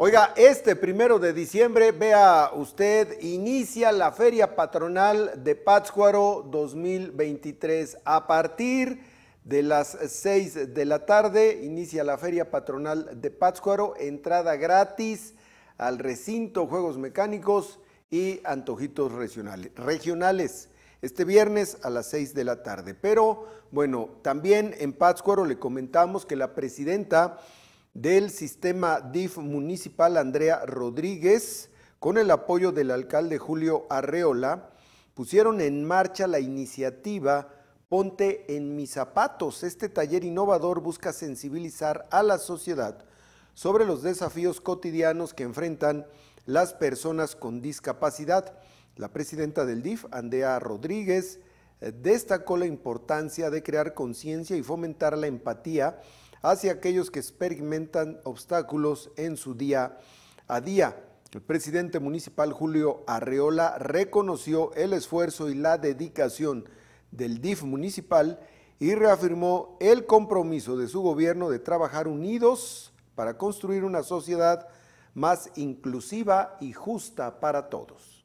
Oiga, este primero de diciembre, vea usted, inicia la Feria Patronal de Pátzcuaro 2023. A partir de las 6 de la tarde, inicia la Feria Patronal de Pátzcuaro, entrada gratis al recinto, juegos mecánicos y antojitos regionales. Este viernes a las 6 de la tarde. Pero bueno, también en Pátzcuaro le comentamos que la presidenta del sistema DIF municipal Andrea Rodríguez, con el apoyo del alcalde Julio Arreola, pusieron en marcha la iniciativa Ponte en mis zapatos. Este taller innovador busca sensibilizar a la sociedad sobre los desafíos cotidianos que enfrentan las personas con discapacidad. La presidenta del DIF, Andrea Rodríguez, eh, destacó la importancia de crear conciencia y fomentar la empatía hacia aquellos que experimentan obstáculos en su día a día. El presidente municipal Julio Arreola reconoció el esfuerzo y la dedicación del DIF municipal y reafirmó el compromiso de su gobierno de trabajar unidos para construir una sociedad más inclusiva y justa para todos.